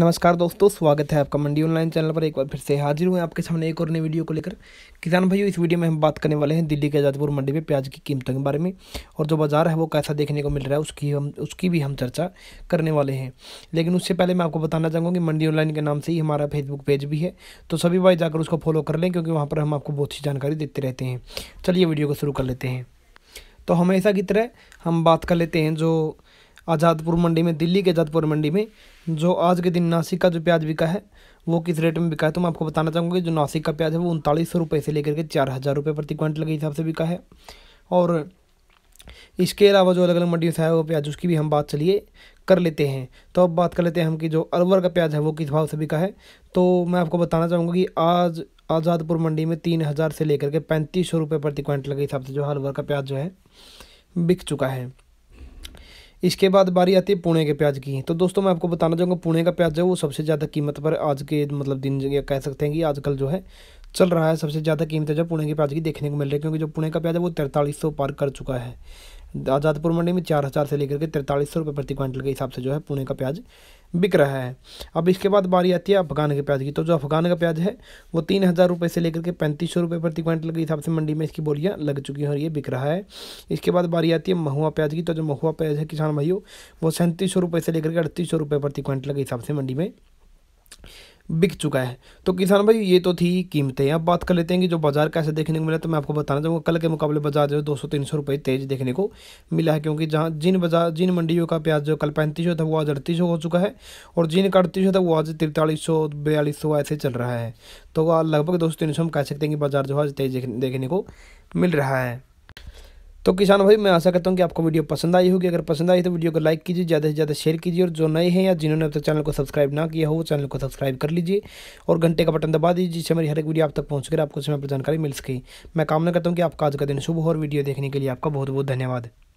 नमस्कार दोस्तों स्वागत है आपका मंडी ऑनलाइन चैनल पर एक बार फिर से हाजिर हुए आपके सामने एक और नई वीडियो को लेकर किसान भाइयों इस वीडियो में हम बात करने वाले हैं दिल्ली के आजादपुर मंडी में प्याज की कीमतों के बारे में और जो बाज़ार है वो कैसा देखने को मिल रहा है उसकी हम उसकी भी हम चर्चा करने वाले हैं लेकिन उससे पहले मैं आपको बताना चाहूँगा कि मंडी ऑनलाइन के नाम से ही हमारा फेसबुक पेज भी है तो सभी भाई जाकर उसको फॉलो कर लें क्योंकि वहाँ पर हम आपको बहुत सी जानकारी देते रहते हैं चलिए वीडियो को शुरू कर लेते हैं तो हमेशा की तरह हम बात कर लेते हैं जो आज़ादपुर मंडी में दिल्ली के आज़ादपुर मंडी में जो आज के दिन नासिक का जो प्याज बिका है वो किस रेट में बिका है तो मैं आपको बताना चाहूँगा कि जो नासिक का प्याज है वो उनतालीस सौ रुपये से लेकर के चार हज़ार रुपये प्रति क्विंटल के हिसाब से बिका है और इसके अलावा जो अलग अलग मंडियों से आया हुआ प्याज उसकी भी हम बात चलिए कर लेते हैं तो अब बात कर लेते हैं हम कि जो अलवर का प्याज है वो किस भाव से बिका है तो मैं आपको बताना चाहूँगा कि आज आज़ादपुर मंडी में तीन हज़ार से लेकर के पैंतीस सौ रुपये प्रति क्विंटल के हिसाब से जो अलवर का प्याज जो है बिक चुका है इसके बाद बारी आती है पुणे के प्याज की तो दोस्तों मैं आपको बताना चाहूँगा पुणे का प्याज है वो सबसे ज़्यादा कीमत पर आज के मतलब दिन या कह सकते हैं कि आजकल जो है चल रहा है सबसे ज़्यादा कीमत है जो पुणे के प्याज की देखने को मिल रही है क्योंकि जो पुणे का प्याज है वो तैंतालीस पार कर चुका है आज़ादपुर मंडी में चार हज़ार से लेकर के तिरतालीस सौ रुपये प्रति क्विंटल के हिसाब से जो है पुणे का प्याज बिक रहा है अब इसके बाद बारी आती है अफगान के प्याज की तो जो अफगान का प्याज है वो तीन हज़ार रुपये से लेकर के पैंतीस सौ रुपये प्रति क्विंटल के हिसाब से मंडी में इसकी बोलियाँ लग चुकी हैं और ये बिक रहा है इसके बाद बारी आती है महुआ प्याज की तो जो महुआ प्याज है किसान भाइयों वो सैंतीस सौ रुपये से लेकर के अड़तीस सौ रुपये प्रति क्विंटल के हिसाब से मंडी में बिक चुका है तो किसान भाई ये तो थी कीमतें अब बात कर लेते हैं कि जो बाजार कैसे देखने को मिला तो मैं आपको बताना चाहूँगा कल के मुकाबले बाजार जो है दो सौ तीन सौ रुपये तेज देखने को मिला है क्योंकि जहाँ जिन बाजार जिन मंडियों का प्याज जो कल पैंतीस था वो आज अड़तीस हो चुका है और जिन का अड़तीस था वो आज तिरतालीस सौ बयालीस सौ ऐसे चल रहा है तो लगभग दो सौ तीन सौ हम कह सकते हैं कि बाजार जो है आज तेज देखने को मिल रहा है तो किसान भाई मैं आशा करता हूँ कि आपको वीडियो पसंद आई होगी अगर पसंद आई तो वीडियो को लाइक कीजिए ज़्यादा से ज़्यादा शेयर कीजिए और जो नए हैं या जिन्होंने अब तक चैनल को सब्सक्राइब ना किया हो वो चैनल को सब्सक्राइब कर लीजिए और घंटे का बटन दबा दीजिए जिससे मेरी हर एक वीडियो आप तक पहुँच कर आपको समय पर जानकारी मिल सके मैं कामना करता हूँ कि आपका आज का दिन शुभ हो और वीडियो देखने के लिए आपका बहुत बहुत धन्यवाद